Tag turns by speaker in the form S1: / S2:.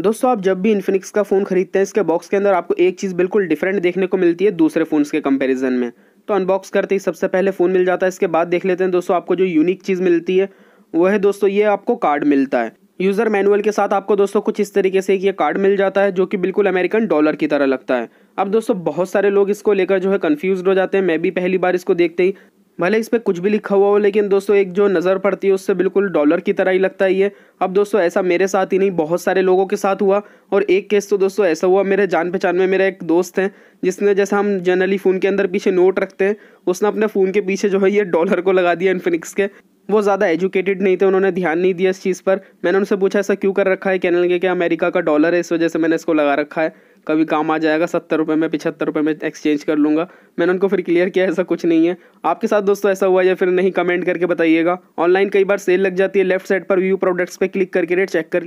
S1: दोस्तों आप जब भी इन्फिनिक्स का फ़ोन खरीदते हैं इसके बॉक्स के अंदर आपको एक चीज़ बिल्कुल डिफरेंट देखने को मिलती है दूसरे फ़ोन्स के कंपैरिजन में तो अनबॉक्स करते ही सबसे पहले फ़ोन मिल जाता है इसके बाद देख लेते हैं दोस्तों आपको जो यूनिक चीज़ मिलती है वो है दोस्तों ये आपको कार्ड मिलता है यूज़र मैनुअल के साथ आपको दोस्तों कुछ इस तरीके से एक ये कार्ड मिल जाता है जो कि बिल्कुल अमेरिकन डॉलर की तरह लगता है अब दोस्तों बहुत सारे लोग इसको लेकर जो है कन्फ्यूज हो जाते हैं मैं भी पहली बार इसको देखते ही भले इस पर कुछ भी लिखा हुआ हो लेकिन दोस्तों एक जो नज़र पड़ती है उससे बिल्कुल डॉलर की तरह ही लगता ही है अब दोस्तों ऐसा मेरे साथ ही नहीं बहुत सारे लोगों के साथ हुआ और एक केस तो दोस्तों ऐसा हुआ मेरे जान पहचान में मेरा एक दोस्त है जिसने जैसा हम जनरली फ़ोन के अंदर पीछे नोट रखते हैं उसने अपने फ़ोन के पीछे जो है ये डॉलर को लगा दिया इन्फिनिक्स के वो ज़्यादा एजुकेटेड नहीं थे उन्होंने ध्यान नहीं दिया इस चीज़ पर मैंने उनसे पूछा ऐसा क्यों कर रखा है कहने लगे कि अमेरिका का डॉलर है इस वजह से मैंने इसको लगा रखा है कभी काम आ जाएगा सत्तर रुपये में पिछहत्तर रुपये में एक्सचेंज कर लूँगा मैंने उनको फिर क्लियर किया ऐसा कुछ नहीं है आपके साथ दोस्तों ऐसा हुआ या फिर नहीं कमेंट करके बताइएगा ऑनलाइन कई बार सेल लग जाती है लेफ्ट साइड पर व्यू प्रोडक्ट्स पर क्लिक करके रेट चेक कर